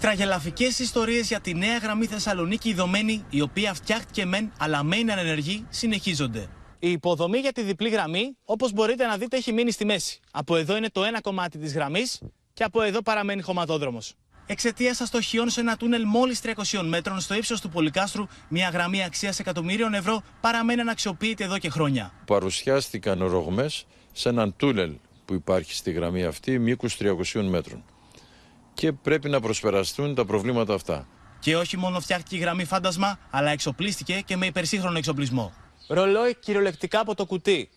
τραγελαφικές ιστορίες για τη νέα γραμμή Θεσσαλονίκη Θεσσαλονίκη-Ιδωμένη, η οποία φτιάχτηκε μεν, αλλά μένει ανενεργή, συνεχίζονται. Η υποδομή για τη διπλή γραμμή, όπως μπορείτε να δείτε, έχει μείνει στη μέση. Από εδώ είναι το ένα κομμάτι της γραμμής και από εδώ παραμένει χωματόδρομος. Εξαιτίας αστοχιών σε ένα τούνελ μόλις 300 μέτρων στο ύψος του Πολυκάστρου, μια γραμμή αξίας εκατομμύριων ευρώ παραμένει αναξιοποιητή εδώ και χρόνια. Παρουσιάστηκαν ρογμές σε έναν τούνελ που υπάρχει στη γραμμή αυτή, μήκους 300 μέτρων και πρέπει να προσπεραστούν τα προβλήματα αυτά. Και όχι μόνο φτιάχτηκε η γραμμή φάντασμα, αλλά εξοπλίστηκε και με υπερσύγχρονο εξοπλισμό. Ρολόι κυριολεκτικά από το κουτί.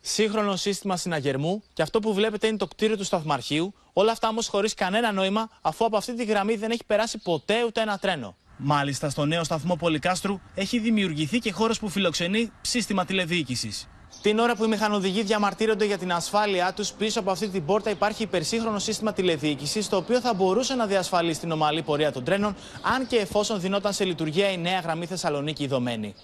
Σύγχρονο σύστημα συναγερμού και αυτό που βλέπετε είναι το κτίριο του σταθμαρχείου. Όλα αυτά όμως χωρίς κανένα νόημα, αφού από αυτή τη γραμμή δεν έχει περάσει ποτέ ούτε ένα τρένο. Μάλιστα, στο νέο σταθμό Πολυκάστρου έχει δημιουργηθεί και χώρος που φιλοξενεί σύστημα τηλεδιοίκησης. Την ώρα που οι μηχανοδηγοί διαμαρτύρονται για την ασφάλειά τους, πίσω από αυτή την πόρτα υπάρχει υπερσύγχρονο σύστημα τηλεδιοίκηση, το οποίο θα μπορούσε να διασφαλίσει την ομαλή πορεία των τρένων, αν και εφόσον δινόταν σε λειτουργία η νέα γραμμή Θεσσαλονίκη δομένη.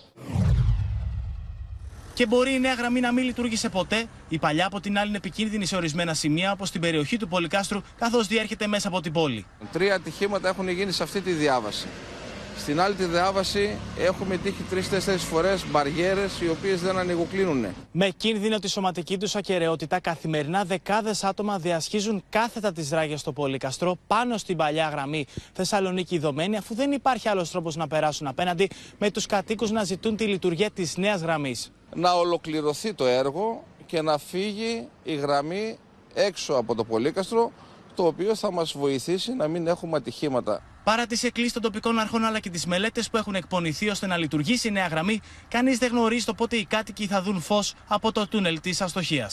Και μπορεί η νέα γραμμή να μην λειτουργήσε ποτέ, η παλιά από την άλλη είναι επικίνδυνη σε ορισμένα σημεία, όπως στην περιοχή του Πολυκάστρου, καθώς διέρχεται μέσα από την πόλη. Τρία ατυχήματα έχουν γίνει σε αυτή τη διάβαση. Στην άλλη τη διάβαση έχουμε τύχει τρει-τέσσερι φορές μπαριέρες οι οποίες δεν ανοιγοκλίνουν. Με κίνδυνο τη σωματική τους ακαιρεότητα, καθημερινά δεκάδες άτομα διασχίζουν κάθετα τις ράγες στο Πολυκαστρό πάνω στην παλιά γραμμή Θεσσαλονίκη δομένη, αφού δεν υπάρχει άλλος τρόπος να περάσουν απέναντι με τους κατοίκους να ζητούν τη λειτουργία της νέας γραμμής. Να ολοκληρωθεί το έργο και να φύγει η γραμμή έξω από το Πολύκαστρο το οποίο θα μας βοηθήσει να μην έχουμε ατυχήματα. Παρά τις εκκλήσεις των τοπικών αρχών αλλά και τις μελέτες που έχουν εκπονηθεί ώστε να λειτουργήσει η νέα γραμμή, κανείς δεν γνωρίζει το πότε οι κάτοικοι θα δουν φως από το τούνελ της αστοχίας.